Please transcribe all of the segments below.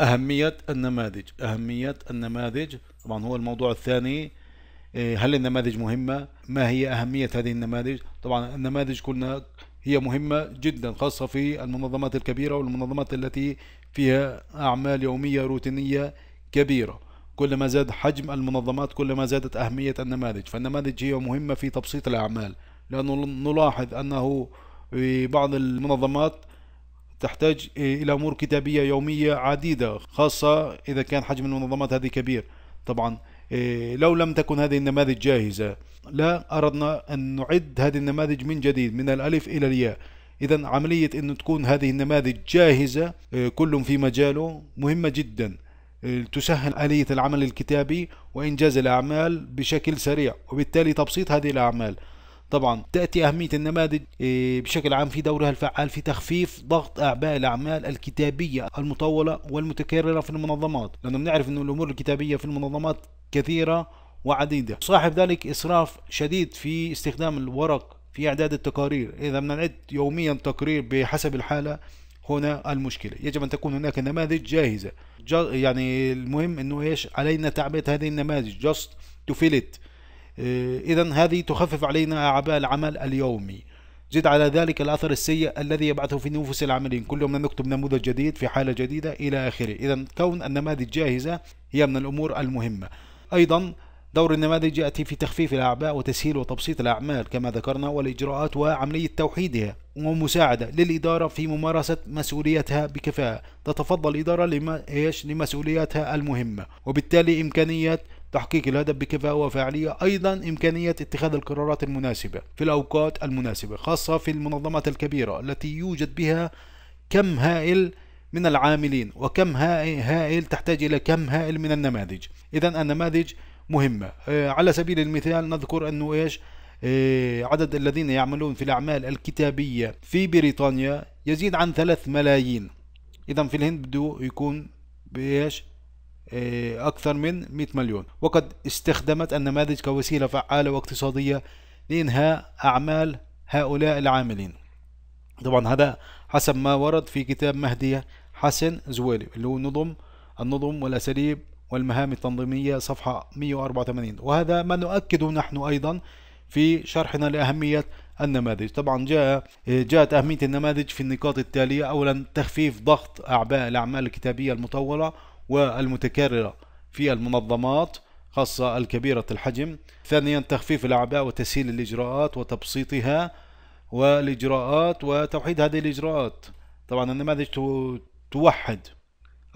أهمية النماذج أهمية النماذج طبعا هو الموضوع الثاني إيه، هل النماذج مهمة ما هي أهمية هذه النماذج طبعا النماذج قلنا هي مهمة جدا خاصة في المنظمات الكبيرة والمنظمات التي فيها أعمال يومية روتينية كبيرة كلما زاد حجم المنظمات كلما زادت أهمية النماذج فالنماذج هي مهمة في تبسيط الأعمال لأنه نلاحظ أنه في بعض المنظمات تحتاج إلى أمور كتابية يومية عديدة خاصة إذا كان حجم المنظمات هذه كبير طبعا إيه، لو لم تكن هذه النماذج جاهزة لا أردنا أن نعد هذه النماذج من جديد من الألف إلى الياء إذا عملية أن تكون هذه النماذج جاهزة إيه، كل في مجاله مهمة جدا إيه، تسهل آلية العمل الكتابي وإنجاز الأعمال بشكل سريع وبالتالي تبسيط هذه الأعمال طبعا تأتي أهمية النماذج إيه، بشكل عام في دورها الفعال في تخفيف ضغط أعباء الأعمال الكتابية المطولة والمتكررة في المنظمات لأنه بنعرف أن الأمور الكتابية في المنظمات كثيرة وعديدة صاحب ذلك إسراف شديد في استخدام الورق في إعداد التقارير إذا بدنا نعد يوميا تقرير بحسب الحالة هنا المشكلة يجب أن تكون هناك نماذج جاهزة يعني المهم أنه إيش علينا تعبئة هذه النماذج just to fill it إيه، إذا هذه تخفف علينا أعباء العمل اليومي زد على ذلك الأثر السيء الذي يبعثه في نفوس العاملين كل يوم نكتب نموذج جديد في حالة جديدة إلى آخره إذا كون النماذج جاهزة هي من الأمور المهمة أيضا دور النماذج يأتي في تخفيف الأعباء وتسهيل وتبسيط الأعمال كما ذكرنا والإجراءات وعملية توحيدها ومساعدة للإدارة في ممارسة مسؤوليتها بكفاءة تتفضل الإدارة لما إيش لمسؤولياتها المهمة وبالتالي إمكانية تحقيق الهدف بكفاءة وفاعلية أيضا إمكانية اتخاذ القرارات المناسبة في الأوقات المناسبة خاصة في المنظمات الكبيرة التي يوجد بها كم هائل من العاملين وكم هائل تحتاج إلى كم هائل من النماذج إذا النماذج مهمة آه، على سبيل المثال نذكر أنه إيش آه، عدد الذين يعملون في الأعمال الكتابية في بريطانيا يزيد عن 3 ملايين إذا في الهند بده يكون بإيش آه، أكثر من 100 مليون وقد استخدمت النماذج كوسيلة فعالة واقتصادية لإنهاء أعمال هؤلاء العاملين طبعا هذا حسب ما ورد في كتاب مهدي حسن زويلي اللي هو نظم النظم والأساليب والمهام التنظيمية صفحة 184 وهذا ما نؤكده نحن أيضا في شرحنا لأهمية النماذج طبعا جاء آه، جاءت أهمية النماذج في النقاط التالية أولا تخفيف ضغط أعباء الأعمال الكتابية المطولة والمتكررة في المنظمات خاصة الكبيرة الحجم ثانيا تخفيف الأعباء وتسهيل الإجراءات وتبسيطها والإجراءات وتوحيد هذه الإجراءات طبعا النماذج توحد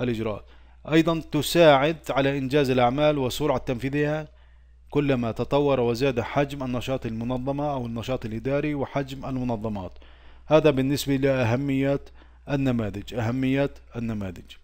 الإجراءات أيضا تساعد على إنجاز الأعمال وسرعة تنفيذها كلما تطور وزاد حجم النشاط المنظمة أو النشاط الإداري وحجم المنظمات هذا بالنسبة لأهمية النماذج أهمية النماذج